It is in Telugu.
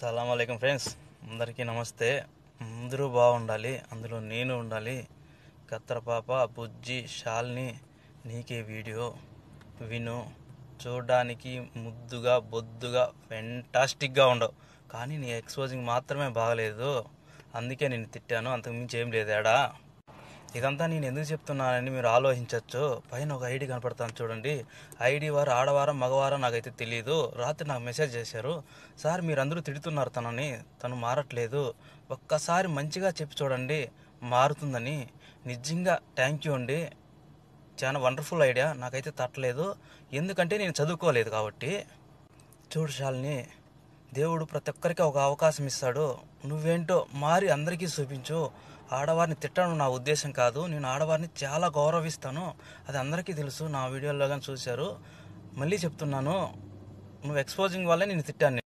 అస్సలం ఫ్రెండ్స్ అందరికీ నమస్తే అందరూ బాగుండాలి అందులో నేను ఉండాలి కత్తరపాప బుజ్జి షాల్ని నీకే వీడియో విను చూడడానికి ముద్దుగా బొద్దుగా ఫెంటాస్టిక్గా ఉండవు కానీ నీ ఎక్స్పోజింగ్ మాత్రమే బాగలేదు అందుకే నేను తిట్టాను అంతకుమించి ఏం లేదు ఇదంతా నేను ఎందుకు చెప్తున్నానని మీరు ఆలోచించవచ్చు పైన ఒక ఐడి కనపడతాను చూడండి ఐడి వారు ఆడవారం మగవారం నాకైతే తెలియదు రాత్రి నాకు మెసేజ్ చేశారు సార్ మీరందరూ తిడుతున్నారు తనని తను మారట్లేదు ఒక్కసారి మంచిగా చెప్పి చూడండి మారుతుందని నిజంగా థ్యాంక్ యూ అండి చాలా వండర్ఫుల్ ఐడియా నాకైతే తట్టలేదు ఎందుకంటే నేను చదువుకోలేదు కాబట్టి చూడు శాలిని దేవుడు ప్రతి ఒక్కరికి ఒక అవకాశం ఇస్తాడు నువ్వేంటో మారి అందరికీ చూపించు ఆడవారిని తిట్టడం నా ఉద్దేశం కాదు నేను ఆడవారిని చాలా గౌరవిస్తాను అది అందరికీ తెలుసు నా వీడియోలో కానీ చూశారు మళ్ళీ చెప్తున్నాను నువ్వు ఎక్స్పోజింగ్ వల్లే నేను తిట్టాను